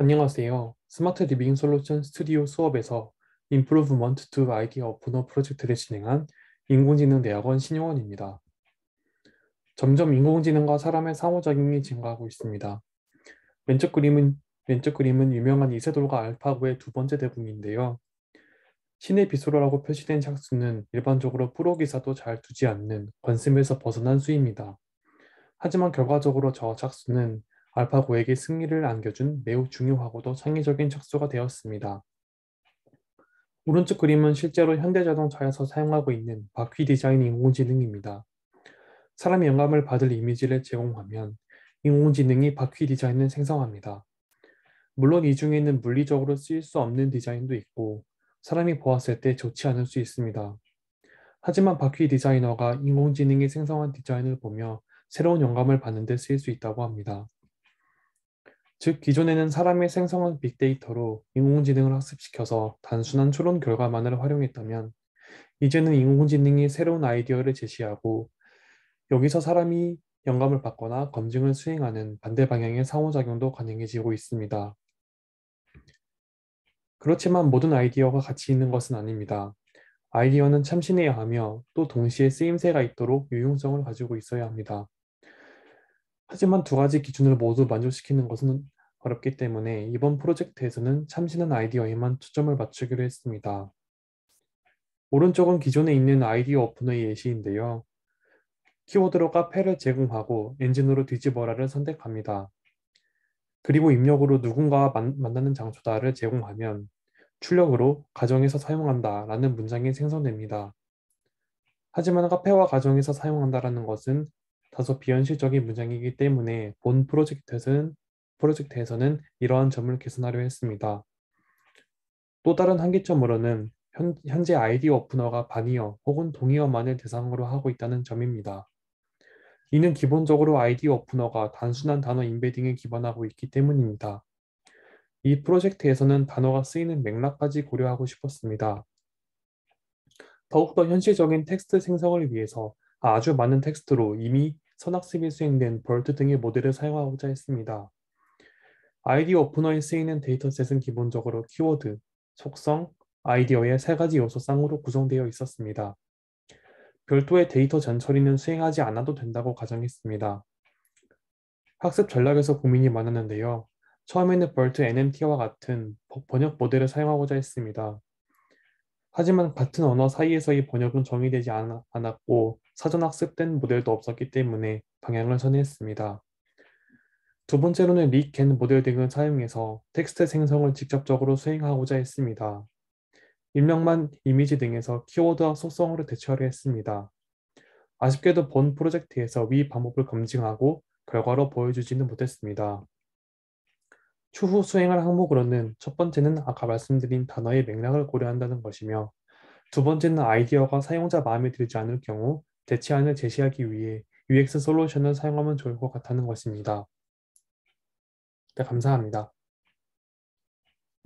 안녕하세요. 스마트 리빙 솔루션 스튜디오 수업에서 Improvement to 아이디어 오프너 프로젝트를 진행한 인공지능 대학원 신용원입니다. 점점 인공지능과 사람의 상호작용이 증가하고 있습니다. 왼쪽 그림은 왼쪽 그림은 유명한 이세돌과 알파고의 두 번째 대국인데요 신의 비소로라고 표시된 작수는 일반적으로 프로 기사도 잘 두지 않는 관심에서 벗어난 수입니다. 하지만 결과적으로 저작수는 알파고에게 승리를 안겨준 매우 중요하고도 창의적인 착수가 되었습니다. 오른쪽 그림은 실제로 현대자동차에서 사용하고 있는 바퀴 디자인 인공지능입니다. 사람의 영감을 받을 이미지를 제공하면 인공지능이 바퀴 디자인을 생성합니다. 물론 이 중에는 물리적으로 쓰일 수 없는 디자인도 있고 사람이 보았을 때 좋지 않을 수 있습니다. 하지만 바퀴 디자이너가 인공지능이 생성한 디자인을 보며 새로운 영감을 받는 데 쓰일 수 있다고 합니다. 즉 기존에는 사람의 생성한 빅데이터로 인공지능을 학습시켜서 단순한 추론 결과만을 활용했다면 이제는 인공지능이 새로운 아이디어를 제시하고 여기서 사람이 영감을 받거나 검증을 수행하는 반대 방향의 상호작용도 가능해지고 있습니다. 그렇지만 모든 아이디어가 가치 있는 것은 아닙니다. 아이디어는 참신해야 하며 또 동시에 쓰임새가 있도록 유용성을 가지고 있어야 합니다. 하지만 두 가지 기준을 모두 만족시키는 것은 어렵기 때문에 이번 프로젝트에서는 참신한 아이디어에만 초점을 맞추기로 했습니다. 오른쪽은 기존에 있는 아이디어 오픈의 예시인데요. 키워드로 카페를 제공하고 엔진으로 뒤집어라를 선택합니다. 그리고 입력으로 누군가와 만, 나는 장소다를 제공하면 출력으로 가정에서 사용한다 라는 문장이 생성됩니다. 하지만 카페와 가정에서 사용한다라는 것은 다소 비현실적인 문장이기 때문에 본 프로젝트에서는, 프로젝트에서는 이러한 점을 개선하려 했습니다. 또 다른 한계점으로는 현, 재아이디 오프너가 반이어 혹은 동의어만을 대상으로 하고 있다는 점입니다. 이는 기본적으로 아이디 오프너가 단순한 단어 인베딩에 기반하고 있기 때문입니다. 이 프로젝트에서는 단어가 쓰이는 맥락까지 고려하고 싶었습니다. 더욱더 현실적인 텍스트 생성을 위해서 아주 많은 텍스트로 이미 선학습이 수행된 벌트 등의 모델을 사용하고자 했습니다. 아이디 오프너에 쓰이는 데이터셋은 기본적으로 키워드, 속성, 아이디어의 세 가지 요소 쌍으로 구성되어 있었습니다. 별도의 데이터 전처리는 수행하지 않아도 된다고 가정했습니다. 학습 전략에서 고민이 많았는데요. 처음에는 b 트 NMT와 같은 번역 모델을 사용하고자 했습니다. 하지만 같은 언어 사이에서의 번역은 정의되지 않았고 사전 학습된 모델도 없었기 때문에 방향을 선회했습니다. 두 번째로는 리켄 모델 등을 사용해서 텍스트 생성을 직접적으로 수행하고자 했습니다. 입력만 이미지 등에서 키워드와 속성으로 대처를 했습니다. 아쉽게도 본 프로젝트에서 위 방법을 검증하고 결과로 보여주지는 못했습니다. 추후 수행할 항목으로는 첫 번째는 아까 말씀드린 단어의 맥락을 고려한다는 것이며 두 번째는 아이디어가 사용자 마음에 들지 않을 경우 대체안을 제시하기 위해 UX 솔루션을 사용하면 좋을 것 같다는 것입니다. 네, 감사합니다.